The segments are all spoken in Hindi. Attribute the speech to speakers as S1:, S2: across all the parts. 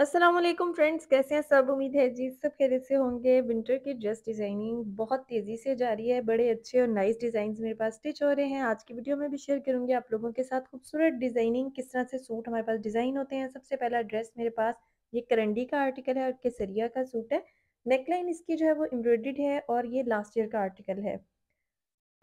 S1: असलम फ्रेंड्स कैसे हैं सब उम्मीद है जी सब खेरे से होंगे विंटर की ड्रेस डिज़ाइनिंग बहुत तेज़ी से जा रही है बड़े अच्छे और नाइस डिज़ाइन मेरे पास स्टिच हो रहे हैं आज की वीडियो में भी शेयर करूंगी आप लोगों के साथ खूबसूरत डिज़ाइनिंग किस तरह से सूट हमारे पास डिज़ाइन होते हैं सबसे पहला ड्रेस मेरे पास ये करंडी का आर्टिकल है और केसरिया का सूट है नेकलाइन इसकी जो है वो एम्ब्रॉयड है और ये लास्ट ईयर का आर्टिकल है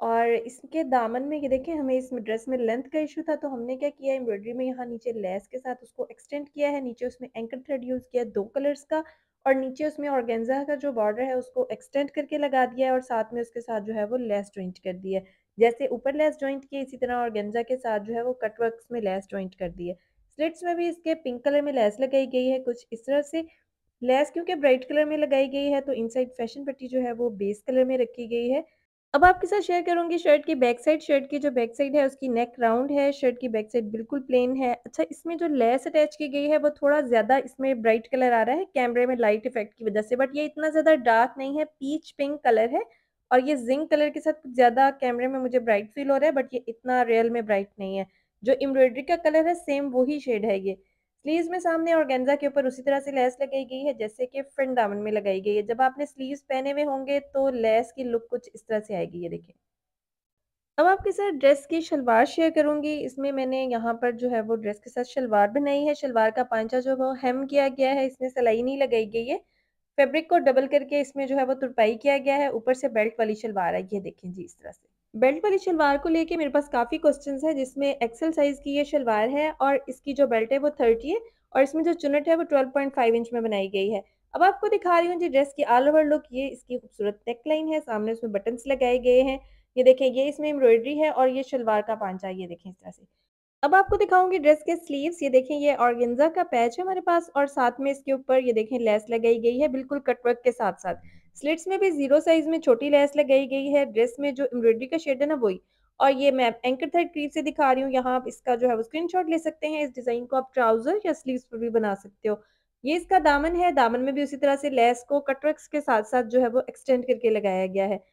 S1: और इसके दामन में ये देखें हमें इसमें ड्रेस में लेंथ का इशू था तो हमने क्या किया एम्ब्रॉयडरी में यहाँ नीचे लेस के साथ उसको एक्सटेंड किया है नीचे उसमें एंकर थ्रेड यूज़ किया दो कलर्स का और नीचे उसमें ऑर्गेंजा का जो बॉर्डर है उसको एक्सटेंड करके लगा दिया है और साथ में उसके साथ जो है वो लेस ज्वाइंट कर दिया है जैसे ऊपर लेस ज्वाइंट किए इसी तरह ऑर्गेंजा के साथ जो है वो कटवर्क में लेस ज्वाइंट कर है स्लिट्स में भी इसके पिंक कलर में लेस लगाई गई है कुछ इस तरह से लेस क्योंकि ब्राइट कलर में लगाई गई है तो इनसाइड फैशन पट्टी जो है वो बेस कलर में रखी गई है अब आपके साथ शेयर करूंगी शर्ट की बैक साइड शर्ट की जो बैक साइड है उसकी नेक राउंड है शर्ट की बैक साइड बिल्कुल प्लेन है अच्छा इसमें जो लेस अटैच की गई है वो थोड़ा ज़्यादा इसमें ब्राइट कलर आ रहा है कैमरे में लाइट इफेक्ट की वजह से बट ये इतना ज़्यादा डार्क नहीं है पीच पिंक कलर है और ये जिंक कलर के साथ कुछ ज़्यादा कैमरे में मुझे ब्राइट फील हो रहा है बट ये इतना रियल में ब्राइट नहीं है जो एम्ब्रॉयडरी का कलर है सेम वही शेड है ये स्लीव्स में सामने ऑर्गेन्जा के ऊपर उसी तरह से लेस लगाई गई है जैसे कि फ्रंट दामन में लगाई गई है जब आपने स्लीव्स पहने हुए होंगे तो लेस की लुक कुछ इस तरह से आएगी ये देखें अब आपके साथ ड्रेस की शलवार शेयर करूंगी इसमें मैंने यहाँ पर जो है वो ड्रेस के साथ शलवार बनाई है शलवार का पांचा जो वो हेम किया गया है इसमें सिलाई नहीं लगाई गई है फैब्रिक को डबल करके इसमें जो है वो तुरपाई किया गया है ऊपर से बेल्ट वाली शलवार है ये देखें जी इस तरह से बेल्ट वाली शलवार को लेके मेरे पास काफ़ी क्वेश्चंस है जिसमें एक्सेल साइज़ की ये शलवार है और इसकी जो बेल्ट है वो थर्टी है और इसमें जो चुनट है वो ट्वेल्व पॉइंट फाइव इंच में बनाई गई है अब आपको दिखा रही हूँ जी ड्रेस की ऑल ओवर लुक ये इसकी खूबसूरत नेक लाइन है सामने उसमें बटन्स लगाए गए हैं ये देखें ये इसमें एम्ब्रॉयडरी है और ये शलवार का पांचा ये देखें इस तरह से अब आपको दिखाऊंगी ड्रेस के स्लीव्स ये देखें ये ऑर्गेंजा का पैच है हमारे पास और साथ में इसके ऊपर ये देखें लेस लगाई गई है बिल्कुल कटवर्क के साथ साथ स्लिट्स में भी जीरो साइज में छोटी लेस लगाई गई है ड्रेस में जो एम्ब्रॉयडरी का शेड है ना वही और ये मैं एंकर थर्ड क्रीप से दिखा रही हूँ यहाँ आप इसका जो है वो स्क्रीनशॉट ले सकते हैं इस डिजाइन को आप ट्राउजर या स्लीव पर भी बना सकते हो ये इसका दामन है दामन में भी उसी तरह से लेस को कटवर्क के साथ साथ जो है वो एक्सटेंड करके लगाया गया है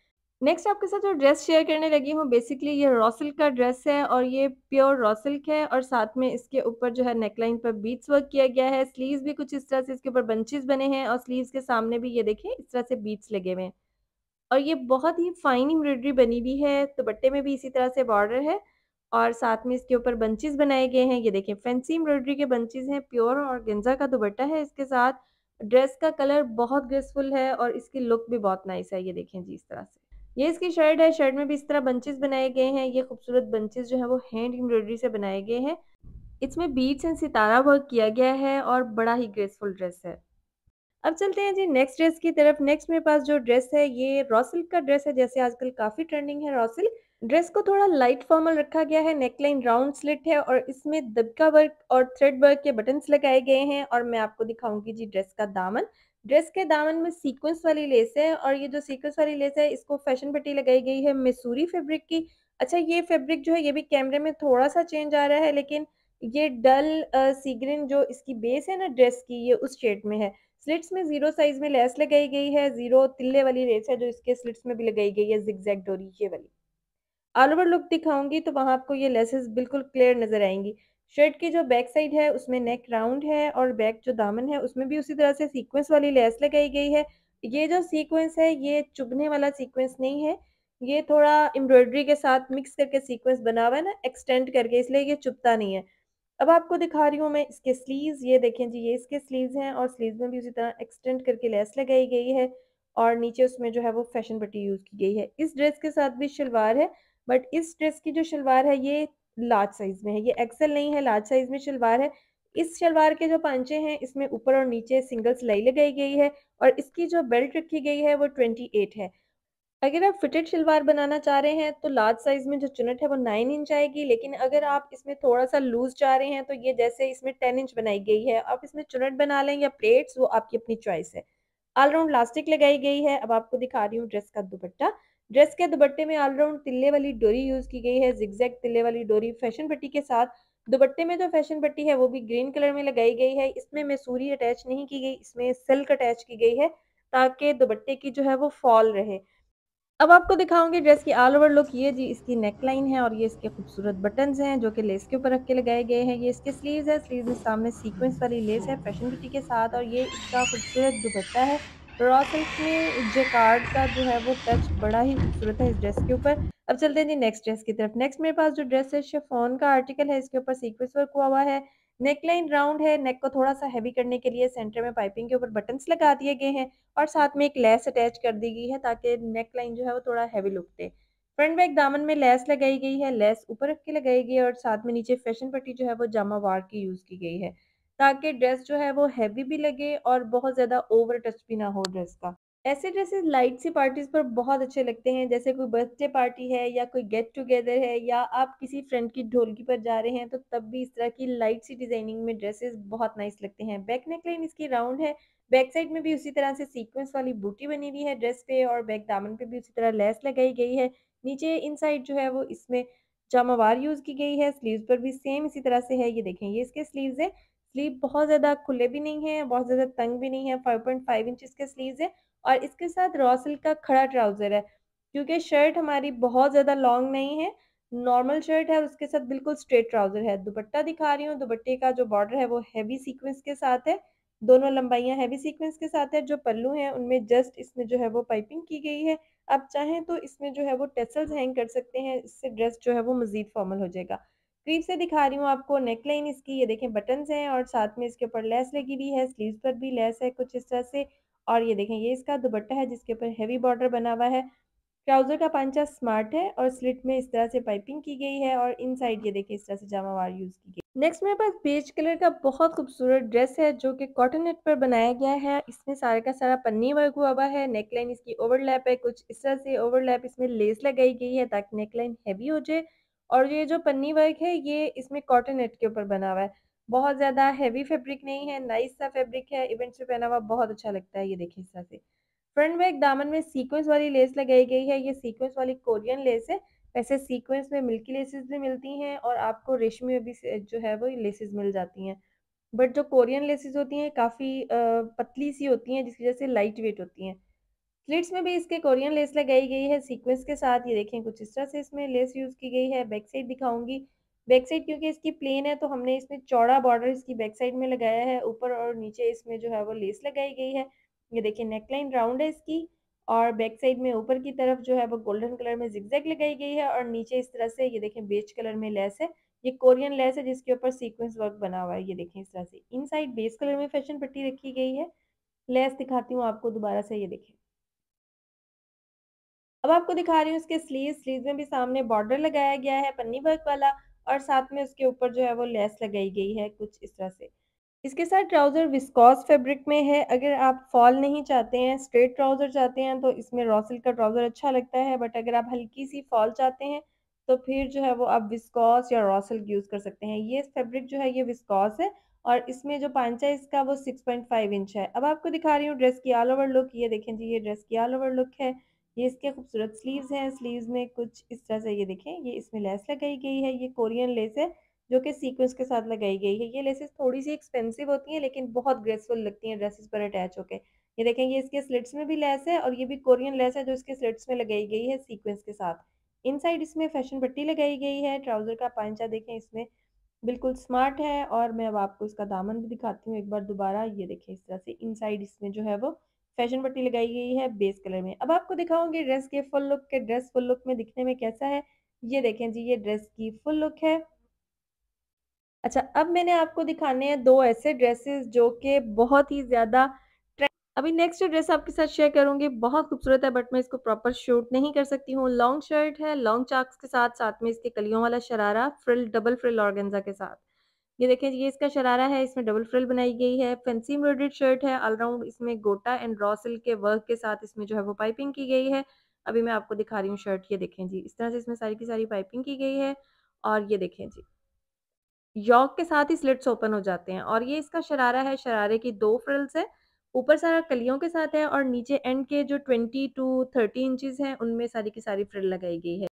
S1: नेक्स्ट आपके साथ जो ड्रेस शेयर करने लगी हूँ बेसिकली ये रॉसिल का ड्रेस है और ये प्योर रॉसिल्क है और साथ में इसके ऊपर जो है नेकलाइन पर बीट्स वर्क किया गया है स्लीव्स भी कुछ इस तरह से इसके ऊपर बंचेस बने हैं और स्लीव्स के सामने भी ये देखें इस तरह से बीट्स लगे हुए हैं और ये बहुत ही फाइन एम्ब्रॉयडरी बनी हुई है दुपट्टे तो में भी इसी तरह से बॉर्डर है और साथ में इसके ऊपर बंचेज बनाए गए हैं ये देखें फैंसी एम्ब्रॉयडरी के बंचेज हैं प्योर और गेंजा का दुपट्टा है इसके साथ ड्रेस का कलर बहुत ग्रेसफुल है और इसकी लुक भी बहुत नाइस है ये देखें जी इस तरह से ये इसकी शर्ट है शर्ट में भी इस तरह बंचेस बनाए गए हैं ये खूबसूरत बंचेस जो है वो हैंड एम्ब्रॉयडरी से बनाए गए हैं इसमें बीट्स एंड सितारा वर्क किया गया है और बड़ा ही ग्रेसफुल ड्रेस है अब चलते हैं जी नेक्स्ट ड्रेस की तरफ नेक्स्ट मेरे पास जो ड्रेस है ये रॉसिल्क का ड्रेस है जैसे आजकल काफ़ी ट्रेंडिंग है रॉसिल्क ड्रेस को थोड़ा लाइट फॉर्मल रखा गया है नेकलाइन राउंड स्लिट है और इसमें दबका वर्क और थ्रेड वर्क के बटन्स लगाए गए हैं और मैं आपको दिखाऊंगी जी ड्रेस का दामन ड्रेस के दामन में सीक्वेंस वाली लेस है और ये जो सीक्वेंस वाली लेस है इसको फैशन पट्टी लगाई गई है मिसूरी फैब्रिक की अच्छा ये फैब्रिक जो है ये भी कैमरे में थोड़ा सा चेंज आ रहा है लेकिन ये डल सीग्रिन जो इसकी बेस है ना ड्रेस की ये उस शेड में है स्लिट्स में जीरो साइज में लेस लगाई गई है जीरो तिल्ले वाली लेस है जो इसके स्लिट्स में भी लगाई गई है जिक्जैक डोरी ये वाली ऑल ओवर लुक दिखाऊंगी तो वहां आपको ये लेसेस बिल्कुल क्लियर नजर आएंगी शर्ट की जो बैक साइड है उसमें नेक राउंड है और बैक जो दामन है उसमें भी उसी तरह से सीक्वेंस वाली लेस लगाई गई है ये जो सीक्वेंस है ये चुभने वाला सीक्वेंस नहीं है ये थोड़ा एम्ब्रॉयडरी के साथ मिक्स करके सीक्वेंस बना हुआ है ना एक्सटेंड करके इसलिए ये चुभता नहीं है अब आपको दिखा रही हूँ मैं इसके स्लीव ये देखें जी ये इसके स्लीव हैं और स्लीव में भी उसी तरह एक्सटेंड करके लेस लगाई गई है और नीचे उसमें जो है वो फैशन पट्टी यूज़ की गई है इस ड्रेस के साथ भी शलवार है बट इस ड्रेस की जो शलवार है ये लार्ज साइज में है ये एक्सेल नहीं है लार्ज साइज में शलवार है इस शलवार के जो पांचे हैं इसमें ऊपर और नीचे सिंगल सिलाई लगाई गई है और इसकी जो बेल्ट रखी गई है वो ट्वेंटी एट है अगर आप फिटेड शलवार बनाना चाह रहे हैं तो लार्ज साइज में जो चुनट है वो नाइन इंच आएगी लेकिन अगर आप इसमें थोड़ा सा लूज चाह रहे हैं तो ये जैसे इसमें टेन इंच बनाई गई है आप इसमें चुनट बना लें या प्लेट्स वो आपकी अपनी चॉइस है ऑलराउंड लास्टिक लगाई गई है अब आपको दिखा रही हूँ ड्रेस का दुपट्टा ड्रेस के दुपट्टे में ऑलराउंड तिल्ले वाली डोरी यूज की गई है जिग्जैग तिल्ले वाली डोरी फैशन पट्टी के साथ दुपट्टे में जो फैशन पट्टी है वो भी ग्रीन कलर में लगाई गई है इसमें मैसूरी अटैच नहीं की गई इसमें सिल्क अटैच की गई है ताकि दुपट्टे की जो है वो फॉल रहे अब आपको दिखाऊंगी ड्रेस की ऑल ओवर लुक ये जी इसकी नेक लाइन है और ये इसके खूबसूरत बटन हैं जो कि लेस के ऊपर रख के लगाए गए हैं ये इसके स्लीव्स है स्लीव्स में सामने सीक्वेंस वाली लेस है फैशन पट्टी के साथ और ये इसका खूबसूरत दुपट्टा है रॉ सिल्क में जेकार्ड का जो है वो टच बड़ा ही खूबसूरत है इस ड्रेस के ऊपर अब चलते हैं जी नेक्स्ट ड्रेस की तरफ नेक्स्ट मेरे पास जो ड्रेस है शेफोन का आर्टिकल है इसके ऊपर सीक्वेंस वर्क हुआ हुआ है नेकलाइन राउंड है नेक को थोड़ा सा हैवी करने के लिए सेंटर में पाइपिंग के ऊपर बटन्स लगा दिए गए हैं और साथ में एक लेस अटैच कर दी गई है ताकि नेक लाइन जो है वो थोड़ा हैवी लुक दे फ्रंट बैक दामन में लेस लगाई गई है लेस ऊपर रख के लगाई गई है और साथ में नीचे फैशन पट्टी जो है वो जामा वार की यूज़ की गई है ताकि ड्रेस जो है वो हैवी भी लगे और बहुत ज़्यादा ओवर टच भी ना हो ड्रेस का ऐसे ड्रेसेस लाइट सी पार्टीज पर बहुत अच्छे लगते हैं जैसे कोई बर्थडे पार्टी है या कोई गेट टुगेदर है या आप किसी फ्रेंड की ढोलकी पर जा रहे हैं तो तब भी इस तरह की लाइट सी डिजाइनिंग में ड्रेसेस बहुत नाइस लगते हैं बैक नेकलाइन इसकी राउंड है बैक साइड में भी उसी तरह से सीक्वेंस वाली बूटी बनी हुई है ड्रेस पे और बैक दामन पे भी उसी तरह लेस लगाई गई है नीचे इन जो है वो इसमें जामावार यूज की गई है स्लीव पर भी सेम इसी तरह से है ये देखें ये इसके स्लीव है स्लीव बहुत ज़्यादा खुले भी नहीं है बहुत ज़्यादा तंग भी नहीं है फाइव पॉइंट फाइव इंच के स्लीव है और इसके साथ रॉसिल का खड़ा ट्राउज़र है क्योंकि शर्ट हमारी बहुत ज़्यादा लॉन्ग नहीं है नॉर्मल शर्ट है उसके साथ बिल्कुल स्ट्रेट ट्राउज़र है दुपट्टा दिखा रही हूँ दुपट्टे का जो बॉर्डर है वो हैवी सीक्वेंस के साथ है दोनों लंबाइयाँ हैवी सीक्वेंस के साथ है जो पल्लू हैं उनमें जस्ट इसमें जो है वो पाइपिंग की गई है आप चाहें तो इसमें जो है वो टेसल्स हैंग कर सकते हैं इससे ड्रेस जो है वो मज़ीद फॉर्मल हो जाएगा क्रीप से दिखा रही हूँ आपको नेक लाइन इसकी ये देखें बटन्स हैं और साथ में इसके ऊपर लेस लगी हुई है स्लीव्स पर भी लेस है कुछ इस तरह से और ये देखें ये इसका दुबट्टा है जिसके ऊपर हैवी बॉर्डर बना हुआ है ट्राउज़र का पांचा स्मार्ट है और स्लिट में इस तरह से पाइपिंग की गई है और साइड ये देखें इस तरह से जामावार यूज़ की गई नेक्स्ट मेरे पास बेज कलर का बहुत खूबसूरत ड्रेस है जो कि कॉटन नेट पर बनाया गया है इसमें सारे का सारा पन्नी वर्क हुआ हुआ है नेकलाइन इसकी ओवरलैप है कुछ इस तरह से ओवरलैप इसमें लेस लगाई गई है ताकि नेकलाइन हैवी हो जाए और ये जो पन्नी वर्क है ये इसमें कॉटन नेट के ऊपर बना हुआ है बहुत ज़्यादा हैवी फैब्रिक नहीं है नाइस सा फैब्रिक है इवेंट्स में पहना हुआ बहुत अच्छा लगता है ये देखिए इस तरह से फ्रंट बैक दामन में सीक्वेंस वाली लेस लगाई गई है ये सीक्वेंस वाली कोरियन लेस है वैसे सीक्वेंस में मिल्की लेसेस भी मिलती हैं और आपको रेशमी में भी जो है वो लेसेस मिल जाती हैं बट जो कोरियन लेसेस होती हैं काफ़ी पतली सी होती हैं जिसकी वजह से लाइट वेट होती हैं स्लिट्स में भी इसके कोरियन लेस लगाई गई है सीक्वेंस के साथ ये देखें कुछ इस तरह से इसमें लेस यूज़ की गई है बैक साइड दिखाऊंगी बैक साइड क्योंकि इसकी प्लेन है तो हमने इसमें चौड़ा बॉर्डर इसकी बैक साइड में लगाया है ऊपर और नीचे इसमें जो है वो लेस लगाई गई है ये देखिए नेकलाइन राउंड है इसकी और बैक साइड में ऊपर की तरफ जो है वो गोल्डन कलर में जिगजैग लगाई गई है और नीचे इस तरह से ये देखें बेच कलर में लेस है ये कोरियन लेस है जिसके ऊपर सीक्वेंस वर्क बना हुआ है ये देखें इस तरह से इनसाइड बेस कलर में फैशन पट्टी रखी गई है लेस दिखाती हूँ आपको दोबारा से ये देखें अब आपको दिखा रही हूँ उसके स्लीव स्लीव में भी सामने बॉर्डर लगाया गया है पन्नी वर्क वाला और साथ में उसके ऊपर जो है वो लेस लगाई गई है कुछ इस तरह से इसके साथ ट्राउज़र विस्कॉस फैब्रिक में है अगर आप फॉल नहीं चाहते हैं स्ट्रेट ट्राउज़र चाहते हैं तो इसमें रॉसिल का ट्राउज़र अच्छा लगता है बट अगर आप हल्की सी फॉल चाहते हैं तो फिर जो है वो आप विस्कॉस या रॉसिल यूज़ कर सकते हैं ये फैब्रिक जो है ये विस्कॉस है और इसमें जो पांचा है इसका वो सिक्स पॉइंट फाइव इंच है अब आपको दिखा रही हूँ ड्रेस की ऑल ओवर लुक ये देखें जी ये ड्रेस की ऑल ओवर लुक है ये इसके खूबसूरत स्लीव्स हैं स्लीव्स में कुछ इस तरह से ये देखें ये इसमें लेस लगाई गई है ये कोरियन लेस है जो कि सीक्वेंस के साथ लगाई गई है ये लेसेस थोड़ी सी एक्सपेंसिव होती हैं लेकिन बहुत ग्रेसफुल लगती हैं ड्रेसेस पर अटैच होकर ये देखें ये इसके स्लिट्स में भी लेस है और ये भी कोरियन लेस है जो इसके स्लिट्स में लगाई गई है सीक्वेंस के साथ इन इसमें फैशन पट्टी लगाई गई है ट्राउज़र का पांचा देखें इसमें बिल्कुल स्मार्ट है और मैं अब आपको इसका दामन भी दिखाती हूँ एक बार दोबारा ये देखें इस तरह से इन इसमें जो है वो फैशन पट्टी लगाई गई है बेस कलर में अब आपको दिखाऊंगी ड्रेस के फुल लुक के ड्रेस फुल लुक में दिखने में कैसा है ये देखें जी ये ड्रेस की फुल लुक है अच्छा अब मैंने आपको दिखाने हैं दो ऐसे ड्रेसेस जो कि बहुत ही ज़्यादा अभी नेक्स्ट ड्रेस आपके साथ शेयर करूंगी बहुत खूबसूरत है बट मैं इसको प्रॉपर शूट नहीं कर सकती हूँ लॉन्ग शर्ट है लॉन्ग चाक्स के साथ साथ में इसके कलियों वाला sharara frill double frill organza के साथ ये देखें ये इसका शरारा है इसमें डबल फ्रिल बनाई गई है फैंसी एम्ब्रॉयडेड शर्ट है ऑलराउंड इसमें गोटा एंड रॉ सिल्क के वर्क के साथ इसमें जो है वो पाइपिंग की गई है अभी मैं आपको दिखा रही हूँ शर्ट ये देखें जी इस तरह से इसमें सारी की सारी पाइपिंग की गई है और ये देखें जी यॉक के साथ ही स्लिट्स ओपन हो जाते हैं और ये इसका शरारा है शरारे की दो फ्रिल्स है ऊपर सारा कलियों के साथ है और नीचे एंड के जो ट्वेंटी टू थर्टी इंचज हैं उनमें सारी की सारी फ्रिल लगाई गई है